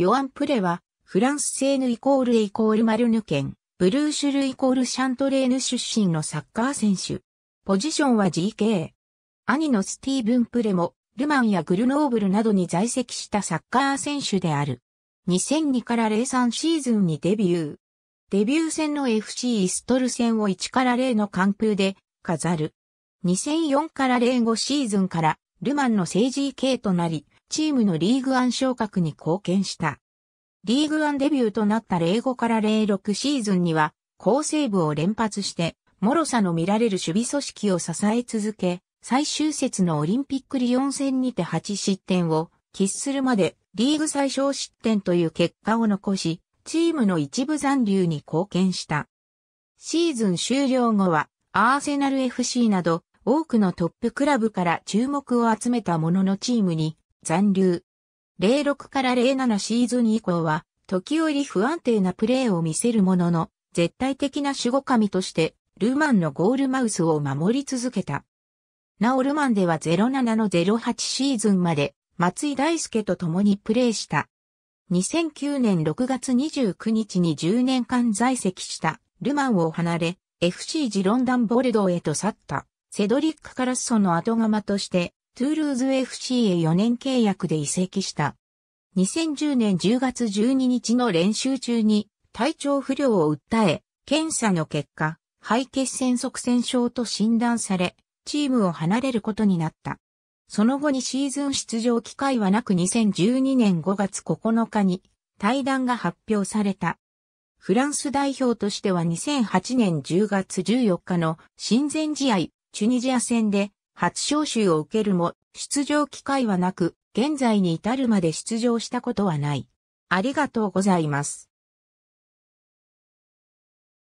ヨアン・プレは、フランスセーヌイコールエイコールマルヌ県、ブルーシュルイコールシャントレーヌ出身のサッカー選手。ポジションは GK。兄のスティーブン・プレも、ルマンやグルノーブルなどに在籍したサッカー選手である。2002から03シーズンにデビュー。デビュー戦の FC イストル戦を1から0の完封で飾る。2004から05シーズンからルマンの正 GK となり、チームのリーグン昇格に貢献した。リーグアンデビューとなった05から06シーズンには、好セーブを連発して、脆さの見られる守備組織を支え続け、最終節のオリンピックリオン戦にて8失点を喫するまでリーグ最小失点という結果を残し、チームの一部残留に貢献した。シーズン終了後は、アーセナル FC など多くのトップクラブから注目を集めたもののチームに残留。06から07シーズン以降は、時折不安定なプレーを見せるものの、絶対的な守護神として、ルーマンのゴールマウスを守り続けた。なおルマンでは07の08シーズンまで、松井大輔と共にプレーした。2009年6月29日に10年間在籍したルマンを離れ、FC ジロンダンボルドーへと去った。セドリック・カラッソの後釜として、トゥールーズ FC へ4年契約で移籍した。2010年10月12日の練習中に体調不良を訴え、検査の結果、肺血栓塞栓症と診断され、チームを離れることになった。その後にシーズン出場機会はなく2012年5月9日に対談が発表された。フランス代表としては2008年10月14日の親善試合チュニジア戦で初招集を受けるも、出場機会はなく、現在に至るまで出場したことはない。ありがとうございます。